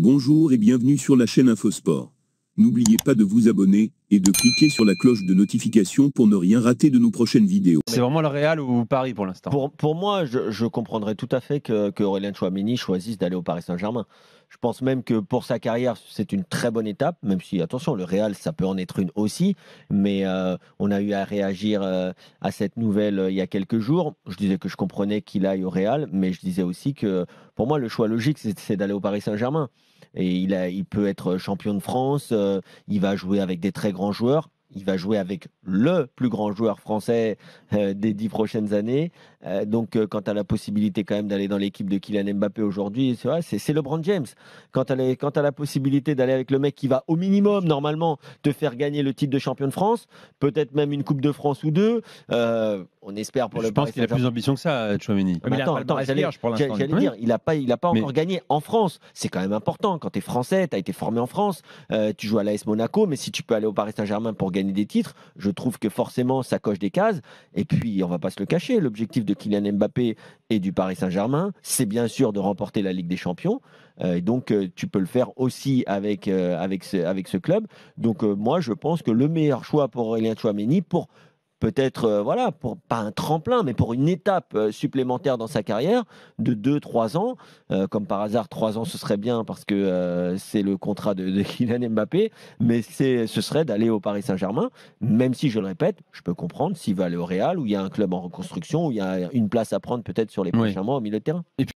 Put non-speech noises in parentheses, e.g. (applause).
Bonjour et bienvenue sur la chaîne Infosport. N'oubliez pas de vous abonner, et de cliquer sur la cloche de notification pour ne rien rater de nos prochaines vidéos. C'est vraiment le Real ou Paris pour l'instant. Pour, pour, moi, je, comprendrais tout à fait que, que Aurélien choisisse d'aller au Paris Saint-Germain. Je pense même que pour sa carrière, c'est une très bonne étape, même si, attention, le Real, ça peut en être une aussi, mais euh, on a eu à réagir euh, à cette nouvelle euh, il y a quelques jours. Je disais que je comprenais qu'il aille au Real, mais je disais aussi que pour moi, le choix logique, c'est d'aller au Paris Saint-Germain. Et il, a, il peut être champion de France, il va jouer avec des très grands joueur joueur, Il va jouer avec le plus grand joueur français euh, des dix prochaines années. Euh, donc, euh, quant à la possibilité quand même d'aller dans l'équipe de Kylian Mbappé aujourd'hui, c'est LeBron James. quand à, la, quant à la possibilité d'aller avec le mec qui va au minimum, normalement, te faire gagner le titre de champion de France, peut-être même une Coupe de France ou deux on espère pour je le. Je pense qu'il a plus d'ambition que ça, Chouameni. attends, attends j'allais dire, il n'a pas, il a pas encore gagné en France. C'est quand même important. Quand tu es français, tu as été formé en France, euh, tu joues à l'AS Monaco, mais si tu peux aller au Paris Saint-Germain pour gagner des titres, je trouve que forcément ça coche des cases. Et puis, on va pas se le cacher, l'objectif de Kylian Mbappé et du Paris Saint-Germain, c'est bien sûr de remporter la Ligue des Champions. Euh, et donc, euh, tu peux le faire aussi avec, avec, ce, avec ce club. Donc, moi, je pense que le meilleur choix pour Aurélien Chouameni, pour peut-être, euh, voilà, pour, pas un tremplin, mais pour une étape euh, supplémentaire dans sa carrière de 2-3 ans. Euh, comme par hasard, 3 ans, ce serait bien parce que c'est le contrat de, (laughs) Kylian Mbappé, mais ce serait d'aller au Paris Saint-Germain, même si, je le répète, je peux comprendre s'il va aller au Real, où il y a un club en reconstruction, où il y a une place à prendre peut-être sur les prochains mois au milieu de terrain.